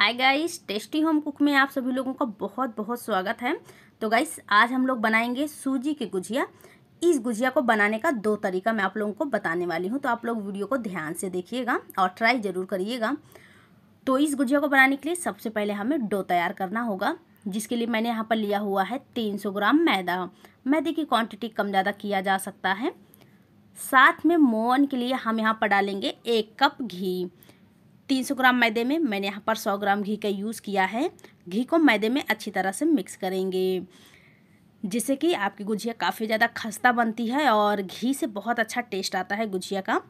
हाय guys tasty home cook में आप सभी लोगों का बहुत बहुत स्वागत है तो गाइस आज हम लोग बनाएंगे सूजी की गुजिया इस गुजिया को बनाने का दो तरीका मैं आप लोगों को बताने वाली हूँ तो आप लोग वीडियो को ध्यान से देखिएगा और ट्राई ज़रूर करिएगा तो इस गुजिया को बनाने के लिए सबसे पहले हमें डो तैयार करना होगा जिसके लिए मैंने यहाँ पर लिया हुआ है तीन ग्राम मैदा मैदे की क्वान्टिटी कम ज़्यादा किया जा सकता है साथ में मोवन के लिए हम यहाँ पर डालेंगे एक कप घी 300 ग्राम मैदे में मैंने यहाँ पर 100 ग्राम घी का यूज़ किया है घी को मैदे में अच्छी तरह से मिक्स करेंगे जिससे कि आपकी गुजिया काफ़ी ज़्यादा खस्ता बनती है और घी से बहुत अच्छा टेस्ट आता है गुजिया का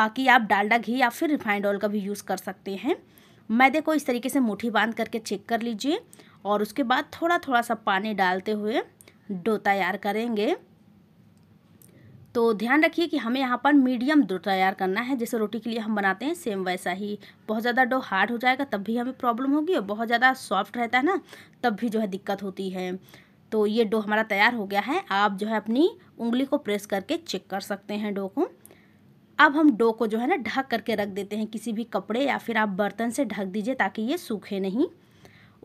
बाकी आप डालडा घी या फिर रिफाइंड ऑयल का भी यूज़ कर सकते हैं मैदे को इस तरीके से मुठ्ठी बांध करके चेक कर लीजिए और उसके बाद थोड़ा थोड़ा सा पानी डालते हुए डो तैयार करेंगे तो ध्यान रखिए कि हमें यहाँ पर मीडियम डो तैयार करना है जैसे रोटी के लिए हम बनाते हैं सेम वैसा ही बहुत ज़्यादा डो हार्ड हो जाएगा तब भी हमें प्रॉब्लम होगी और बहुत ज़्यादा सॉफ्ट रहता है ना तब भी जो है दिक्कत होती है तो ये डो हमारा तैयार हो गया है आप जो है अपनी उंगली को प्रेस करके चेक कर सकते हैं डो को अब हम डो को जो है ना ढक करके रख देते हैं किसी भी कपड़े या फिर आप बर्तन से ढक दीजिए ताकि ये सूखे नहीं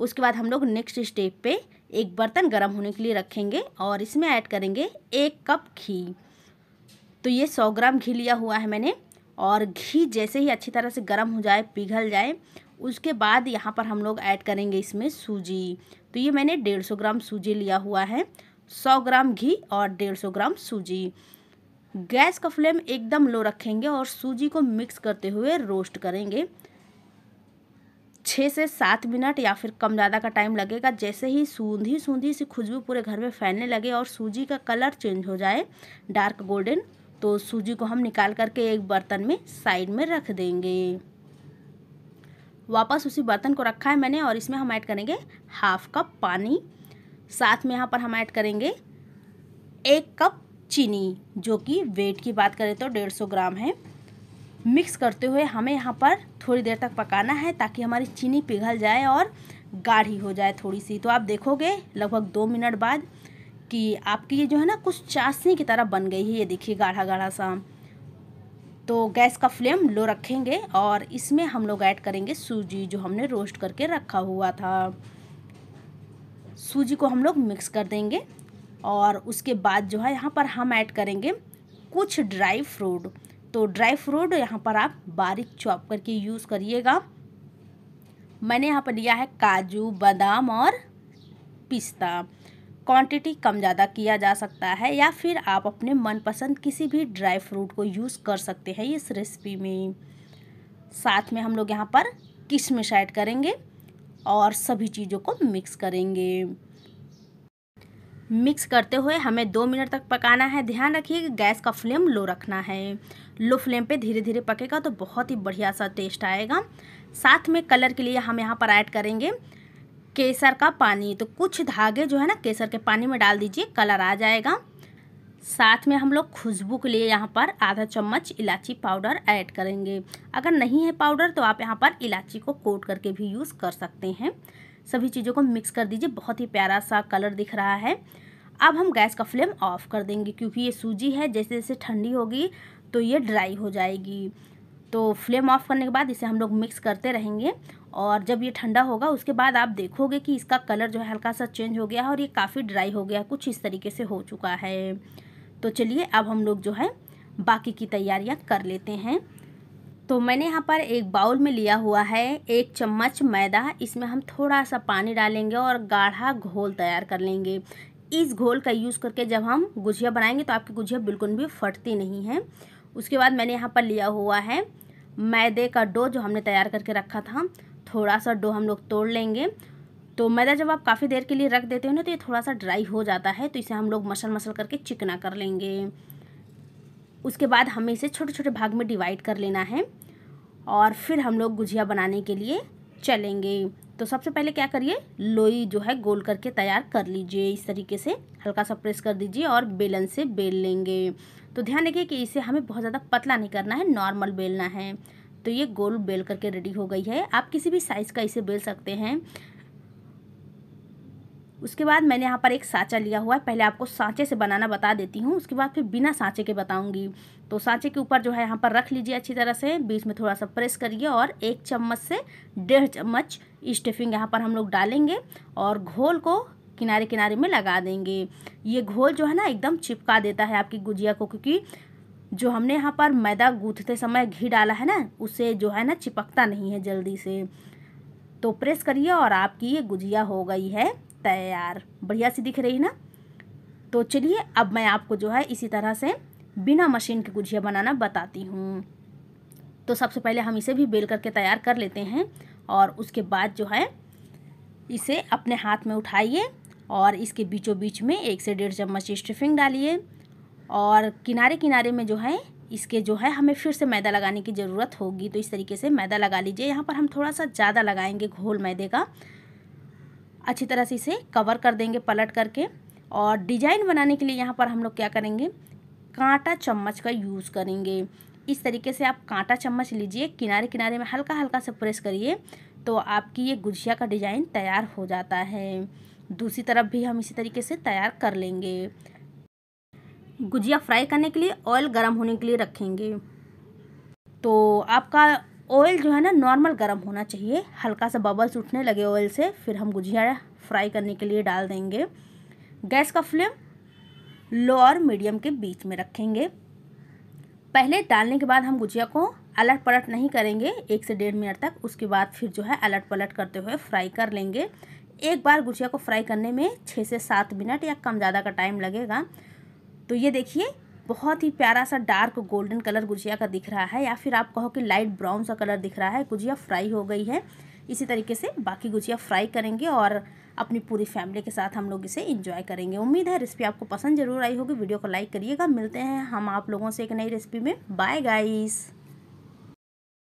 उसके बाद हम लोग नेक्स्ट स्टेप पे एक बर्तन गर्म होने के लिए रखेंगे और इसमें ऐड करेंगे एक कप घी तो ये सौ ग्राम घी लिया हुआ है मैंने और घी जैसे ही अच्छी तरह से गर्म हो जाए पिघल जाए उसके बाद यहाँ पर हम लोग ऐड करेंगे इसमें सूजी तो ये मैंने डेढ़ सौ ग्राम सूजी लिया हुआ है सौ ग्राम घी और डेढ़ सौ ग्राम सूजी गैस का फ्लेम एकदम लो रखेंगे और सूजी को मिक्स करते हुए रोस्ट करेंगे छः से सात मिनट या फिर कम ज़्यादा का टाइम लगेगा जैसे ही सूंधी सूंधी सी खुशबू पूरे घर में फैलने लगे और सूजी का कलर चेंज हो जाए डार्क गोल्डन तो सूजी को हम निकाल करके एक बर्तन में साइड में रख देंगे वापस उसी बर्तन को रखा है मैंने और इसमें हम ऐड करेंगे हाफ कप पानी साथ में यहाँ पर हम ऐड करेंगे एक कप चीनी जो कि वेट की बात करें तो डेढ़ सौ ग्राम है मिक्स करते हुए हमें यहाँ पर थोड़ी देर तक पकाना है ताकि हमारी चीनी पिघल जाए और गाढ़ी हो जाए थोड़ी सी तो आप देखोगे लगभग दो मिनट बाद कि आपकी ये जो है ना कुछ चाशनी की तरह बन गई है ये देखिए गाढ़ा गाढ़ा सा तो गैस का फ्लेम लो रखेंगे और इसमें हम लोग ऐड करेंगे सूजी जो हमने रोस्ट करके रखा हुआ था सूजी को हम लोग मिक्स कर देंगे और उसके बाद जो है यहाँ पर हम ऐड करेंगे कुछ ड्राई फ्रूट तो ड्राई फ्रूट यहाँ पर आप बारीक चॉप करके यूज़ करिएगा मैंने यहाँ पर लिया है काजू बादाम और पिस्ता क्वांटिटी कम ज़्यादा किया जा सकता है या फिर आप अपने मनपसंद किसी भी ड्राई फ्रूट को यूज़ कर सकते हैं इस रेसिपी में साथ में हम लोग यहाँ पर किशमिश ऐड करेंगे और सभी चीज़ों को मिक्स करेंगे मिक्स करते हुए हमें दो मिनट तक पकाना है ध्यान रखिए कि गैस का फ्लेम लो रखना है लो फ्लेम पे धीरे धीरे पकेगा तो बहुत ही बढ़िया सा टेस्ट आएगा साथ में कलर के लिए हम यहाँ पर ऐड करेंगे केसर का पानी तो कुछ धागे जो है ना केसर के पानी में डाल दीजिए कलर आ जाएगा साथ में हम लोग खुशबू के लिए यहाँ पर आधा चम्मच इलायची पाउडर ऐड करेंगे अगर नहीं है पाउडर तो आप यहाँ पर इलायची को कोट करके भी यूज़ कर सकते हैं सभी चीज़ों को मिक्स कर दीजिए बहुत ही प्यारा सा कलर दिख रहा है अब हम गैस का फ्लेम ऑफ कर देंगे क्योंकि ये सूजी है जैसे जैसे ठंडी होगी तो ये ड्राई हो जाएगी तो फ्लेम ऑफ करने के बाद इसे हम लोग मिक्स करते रहेंगे और जब ये ठंडा होगा उसके बाद आप देखोगे कि इसका कलर जो है हल्का सा चेंज हो गया है और ये काफ़ी ड्राई हो गया कुछ इस तरीके से हो चुका है तो चलिए अब हम लोग जो है बाकी की तैयारियाँ कर लेते हैं तो मैंने यहाँ पर एक बाउल में लिया हुआ है एक चम्मच मैदा इसमें हम थोड़ा सा पानी डालेंगे और गाढ़ा घोल तैयार कर लेंगे इस घोल का यूज़ करके जब हम गुजिया बनाएंगे तो आपकी गुजिया बिल्कुल भी फटती नहीं है उसके बाद मैंने यहाँ पर लिया हुआ है मैदे का डो जो हमने तैयार करके रखा था थोड़ा सा डो हम लोग तोड़ लेंगे तो मैदा जब आप काफ़ी देर के लिए रख देते हो ना तो ये थोड़ा सा ड्राई हो जाता है तो इसे हम लोग मसल मसल करके चिकना कर लेंगे उसके बाद हमें इसे छोटे छोटे भाग में डिवाइड कर लेना है और फिर हम लोग गुजिया बनाने के लिए चलेंगे तो सबसे पहले क्या करिए लोई जो है गोल करके तैयार कर लीजिए इस तरीके से हल्का सा प्रेस कर दीजिए और बेलन से बेल लेंगे तो ध्यान रखिए कि इसे हमें बहुत ज़्यादा पतला नहीं करना है नॉर्मल बेलना है तो ये गोल बेल करके रेडी हो गई है आप किसी भी साइज़ का इसे बेल सकते हैं उसके बाद मैंने यहाँ पर एक साँचा लिया हुआ है पहले आपको साँचे से बनाना बता देती हूँ उसके बाद फिर बिना साँचे के बताऊँगी तो साँचे के ऊपर जो है यहाँ पर रख लीजिए अच्छी तरह से बीच में थोड़ा सा प्रेस करिए और एक चम्मच से डेढ़ चम्मच स्टफिंग यहाँ पर हम लोग डालेंगे और घोल को किनारे किनारे में लगा देंगे ये घोल जो है ना एकदम चिपका देता है आपकी गुजिया को क्योंकि जो हमने यहाँ पर मैदा गूंथते समय घी डाला है ना उसे जो है ना चिपकता नहीं है जल्दी से तो प्रेस करिए और आपकी ये गुजिया हो गई है तैयार बढ़िया सी दिख रही ना तो चलिए अब मैं आपको जो है इसी तरह से बिना मशीन के गुजिया बनाना बताती हूँ तो सबसे पहले हम इसे भी बेल करके तैयार कर लेते हैं और उसके बाद जो है इसे अपने हाथ में उठाइए और इसके बीचों बीच में एक से डेढ़ चम्मच स्टफिंग डालिए और किनारे किनारे में जो है इसके जो है हमें फिर से मैदा लगाने की ज़रूरत होगी तो इस तरीके से मैदा लगा लीजिए यहाँ पर हम थोड़ा सा ज़्यादा लगाएंगे घोल मैदे का अच्छी तरह से इसे कवर कर देंगे पलट करके और डिजाइन बनाने के लिए यहाँ पर हम लोग क्या करेंगे कांटा चम्मच का यूज़ करेंगे इस तरीके से आप कांटा चम्मच लीजिए किनारे किनारे में हल्का हल्का से प्रेस करिए तो आपकी ये गुजिया का डिज़ाइन तैयार हो जाता है दूसरी तरफ भी हम इसी तरीके से तैयार कर लेंगे गुजिया फ्राई करने के लिए ऑयल गर्म होने के लिए रखेंगे तो आपका ऑयल जो है ना नॉर्मल गर्म होना चाहिए हल्का सा बबल्स उठने लगे ऑयल से फिर हम गुजिया फ्राई करने के लिए डाल देंगे गैस का फ्लेम लो और मीडियम के बीच में रखेंगे पहले डालने के बाद हम गुजिया को अलट पलट नहीं करेंगे एक से डेढ़ मिनट तक उसके बाद फिर जो है अलट पलट करते हुए फ्राई कर लेंगे एक बार गुजिया को फ्राई करने में छः से सात मिनट या कम ज़्यादा का टाइम लगेगा तो ये देखिए बहुत ही प्यारा सा डार्क गोल्डन कलर गुजिया का दिख रहा है या फिर आप कहो कि लाइट ब्राउन सा कलर दिख रहा है गुजिया फ्राई हो गई है इसी तरीके से बाकी गुजिया फ्राई करेंगे और अपनी पूरी फैमिली के साथ हम लोग इसे इंजॉय करेंगे उम्मीद है रेसिपी आपको पसंद जरूर आई होगी वीडियो को लाइक करिएगा मिलते हैं हम आप लोगों से एक नई रेसिपी में बाय गाइस